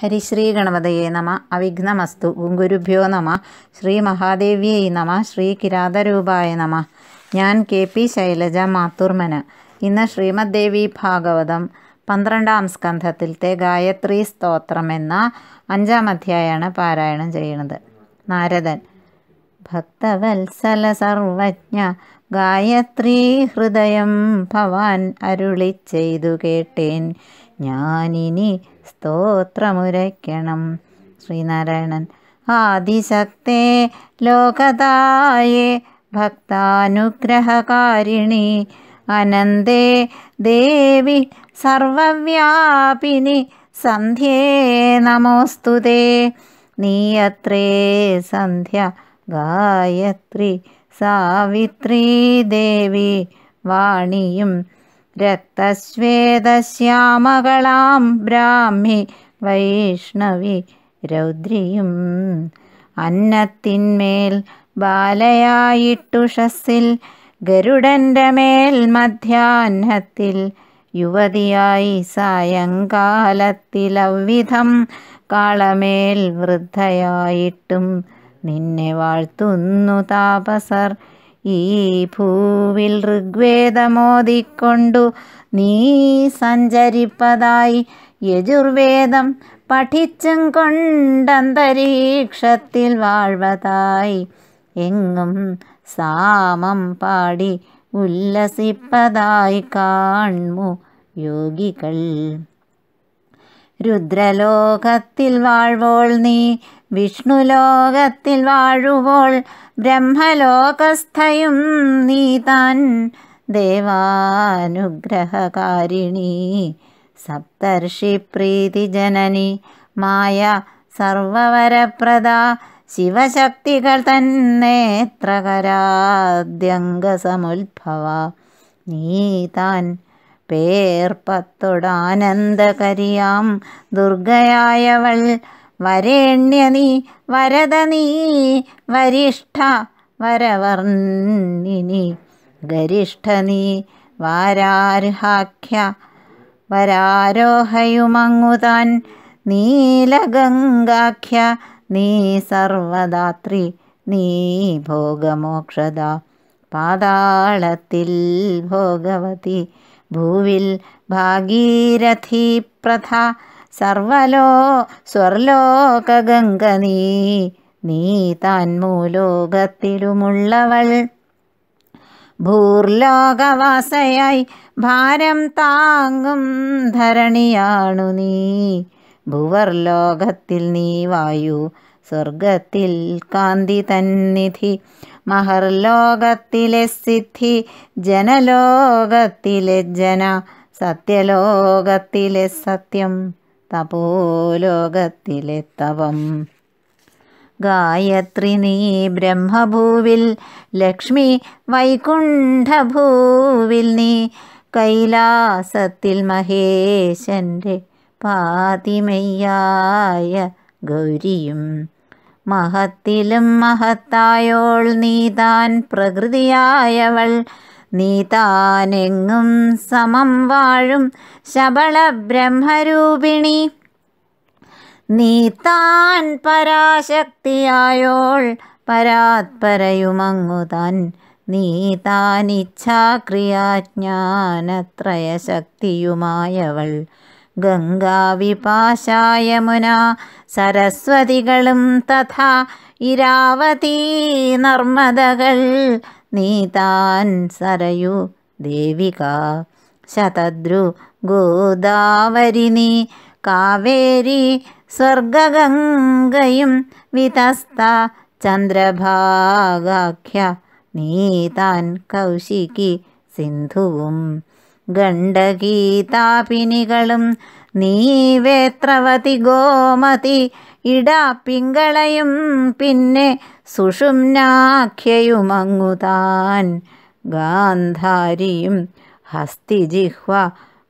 ഹരിശ്രീ ഗണപതയെ നമ അവിഘ്നമസ്തു ഗുങ്കുരുഭ്യോ നമ ശ്രീ മഹാദേവ്യേ നമ ശ്രീ കിരാതരൂപായ നമ ഞാൻ കെ പി ശൈലജ മാത്തൂർമന ഇന്ന് ശ്രീമദ് ദേവി ഭാഗവതം പന്ത്രണ്ടാം സ്കന്ധത്തിലത്തെ ഗായത്രി സ്തോത്രം എന്ന അഞ്ചാം അധ്യായമാണ് പാരായണം ചെയ്യുന്നത് നാരദൻ ഭക്തവത്സല സർവജ്ഞ ഗായത്രി ഹൃദയം ഭവാൻ അരുളി ചെയ്തു കേട്ടേൻ ഞാനിനി സ്തോത്രമുരയ്ക്കണം ശ്രീനാരായണൻ ആദിശക്തേ ലോകതായേ ഭക്താനുഗ്രഹകാരിണി അനന്തേ ദേവി സർവവ്യാപിനി സന്ധ്യേ നമോസ്തുതേ നീയത്രേ സന്ധ്യ ഗായത്രി वित्री देवि वाणीं रक्तेतश्यामकलां ब्राह्मी वैष्णवि रौद्रिम् अन्नल् बालयिषस्सि गरुडन् मेल् मध्याह्नति युवति सयङ्कालविधं कालमेल् वृद्धय നിന്നെ വാഴ്ത്തുന്നു താപസർ ഈ ഭൂവിൽ ഋഗ്വേദമോദിക്കൊണ്ടു നീ സഞ്ചരിപ്പതായി യജുർവേദം പഠിച്ചും കൊണ്ടന്തരീക്ഷത്തിൽ വാഴ്വതായി എങ്ങും സാമം പാടി ഉല്ലസിപ്പതായി കാൺമു യോഗികൾ രുദ്രലോകത്തിൽ വാഴ്വോൾ നീ വിഷ്ണു ലോകത്തിൽ വാഴുവോൾ ബ്രഹ്മലോകസ്ഥയും നീ താൻ ദേവാനുഗ്രഹകാരിണി സപ്തർഷിപ്രീതിജനനി മായ സർവവരപ്രദ ശിവശക്തികൾ തന്നേത്രകരാദ്യംഗസമുദ്ഭവ നീ താൻ പേർപ്പത്തൊടാനന്ദകരിയാം ദുർഗയായവൾ വരേണ്യ നീ വരദ നീ വരിഷ്ഠ വരവർണിനി ഗരിഷ്ഠ നീ വാരാർഹാഖ്യ വരാരോഹയുമങ്ങുതാൻ നീലഗംഗാഖ്യ നീ സർവദാത്രി നീ ഭോഗമോക്ഷത പാതാളത്തിൽ ഭോഗവതി ഭൂവിൽ ഭാഗീരഥി പ്രഥ സർവലോ സ്വർലോകഗംഗ നീ നീ താൻ മൂലോകത്തിലുമുള്ളവൾ ഭൂർലോകവാസയായി ഭാരം താങ്ങും ധരണിയാണു നീ ഭുവർ ലോകത്തിൽ നീ വായു സ്വർഗത്തിൽ കാന്തി തന്നിധി ലോകത്തിലെ സിദ്ധി ജനലോകത്തിലെ ജന സത്യലോകത്തിലെ സത്യം തപോലോകത്തിലെത്തവം ഗായത്രി നീ ബ്രഹ്മഭൂവിൽ ലക്ഷ്മി വൈകുണ്ഠഭൂവിൽ നീ കൈലാസത്തിൽ മഹേശൻ്റെ പാതിമയ്യായ ഗൗരിയും മഹത്തിലും മഹത്തായോൾ നീ താൻ പ്രകൃതിയായവൾ നീ താനെങ്ങും സമം വാഴും ശബള ബ്രഹ്മരൂപിണി നീ താൻ പരാശക്തിയായോൾ പരാത്പരയുമങ്ങുതാൻ നീ താൻ ഇച്ഛാക്രിയാജ്ഞാനത്രയ ശക്തിയുമായവൾ ഗംഗാവിപാശായമുന സരസ്വതികളും തഥാ ഇരാവതീ നർമ്മദകൾ നീ താൻ സരയു ദേവിക ശതദ്രു ഗോദാവരി നീ കാവേരി സ്വർഗഗംഗയും വിതസ്ത ചന്ദ്രഭാഗാഖ്യ നീ താൻ കൗശികി സിന്ധുവും ഗണ്ഡകീതാപിനികളും നീ ഗോമതി ഇടാ പിങ്കളയും പിന്നെ സുഷുംനാഖ്യയുമങ്ങുതാൻ ഗാന്ധാരിയും ഹസ്തിജിഹ്വ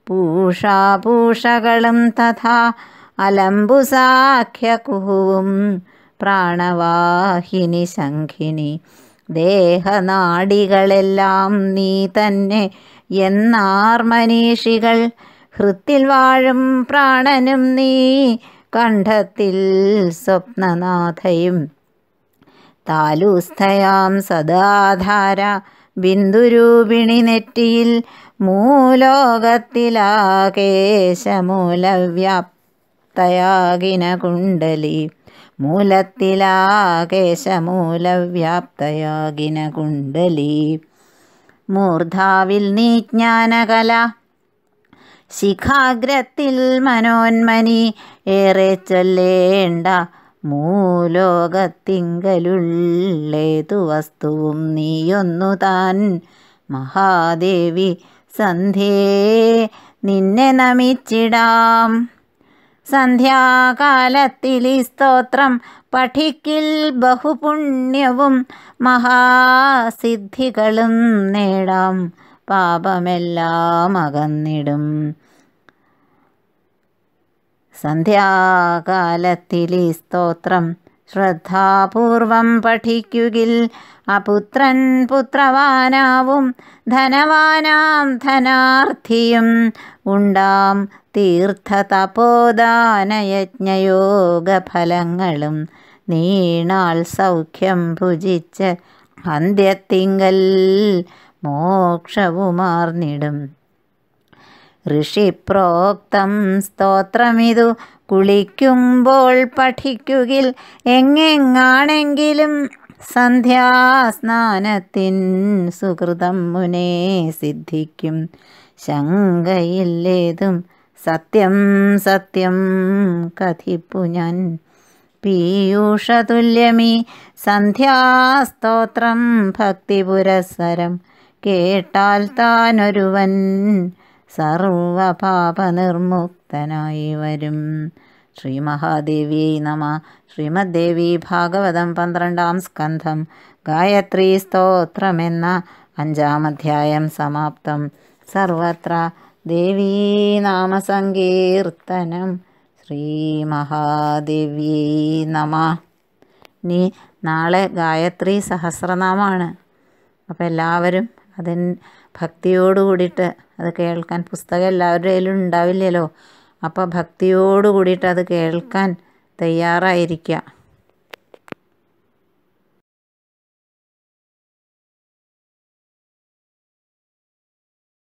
പൂഷാപൂഷകളും തഥാ അലംബുസാഖ്യകുഹുവും പ്രാണവാഹിനി ശംഖിനി ദേഹനാടികളെല്ലാം നീ തന്നെ എന്നാർ മനീഷികൾ ഹൃത്തിൽ വാഴും പ്രാണനും നീ കണ്ഠത്തിൽ സ്വപ്നനാഥയും താലൂസ്ഥയാം സദാധാര ബിന്ദുരൂപിണി നെറ്റിയിൽ മൂലോകത്തിലാകേശമൂലവ്യാപ്തയാകിന കുണ്ടലി മൂലത്തിലാകേശമൂലവ്യാപ്തയാകിന കുണ്ടലി മൂർധാവിൽ നീ ജ്ഞാനകല ശിഖാഗ്രത്തിൽ മനോന്മനി ഏറെ ചൊല്ലേണ്ട മൂലോകത്തിങ്കലുള്ളേതു വസ്തുവും നീയൊന്നു താൻ മഹാദേവി സന്ധ്യേ നിന്നെ നമിച്ചിടാം സന്ധ്യാകാലത്തിൽ ഈ സ്തോത്രം പഠിക്കിൽ ബഹുപുണ്യവും മഹാസിദ്ധികളും നേടാം പാപമെല്ലാം അകന്നിടും ഈ സ്തോത്രം ശ്രദ്ധാപൂർവം പഠിക്കുകിൽ അപുത്രൻ പുത്രവാനാവും ധനവാനാം ധനാർത്ഥിയും ഉണ്ടാം തീർത്ഥ തപോദാനയജ്ഞയോഗഫലങ്ങളും നീണാൾ സൗഖ്യം ഭുജിച്ച് അന്ത്യത്തിങ്കൽ മോക്ഷവുമാർന്നിടും പ്രോക്തം സ്തോത്രമിതു കുളിക്കുമ്പോൾ പഠിക്കുകിൽ എങ്ങെങ്ങാണെങ്കിലും സന്ധ്യാസ്നാനത്തിൻ സുഹൃതം മുനേ സിദ്ധിക്കും ശങ്കയില്ലേതും സത്യം സത്യം കഥിപ്പു ഞാൻ പീയൂഷതുല്യമീ സന്ധ്യാസ്തോത്രം ഭക്തിപുരസരം കേട്ടാൽ താനൊരുവൻ സർവപാപനിർമുക്തനായി വരും ശ്രീ മഹാദേവിയെ നമ ശ്രീമദ്ദേവി ഭാഗവതം പന്ത്രണ്ടാം സ്കന്ധം ഗായത്രി സ്തോത്രമെന്ന അധ്യായം സമാപ്തം സർവത്ര ദേവീനാമസങ്കീർത്തനം ശ്രീമഹാദേവ്യേ നമ ഇനി നാളെ ഗായത്രി സഹസ്രനാമാണ് അപ്പോൾ എല്ലാവരും അതിൻ്റെ ഭക്തിയോട് കൂടിയിട്ട് അത് കേൾക്കാൻ പുസ്തകം എല്ലാവരുടെ കയ്യിലും ഉണ്ടാവില്ലല്ലോ അപ്പോൾ ഭക്തിയോട് കൂടിയിട്ട് അത് കേൾക്കാൻ തയ്യാറായിരിക്കുക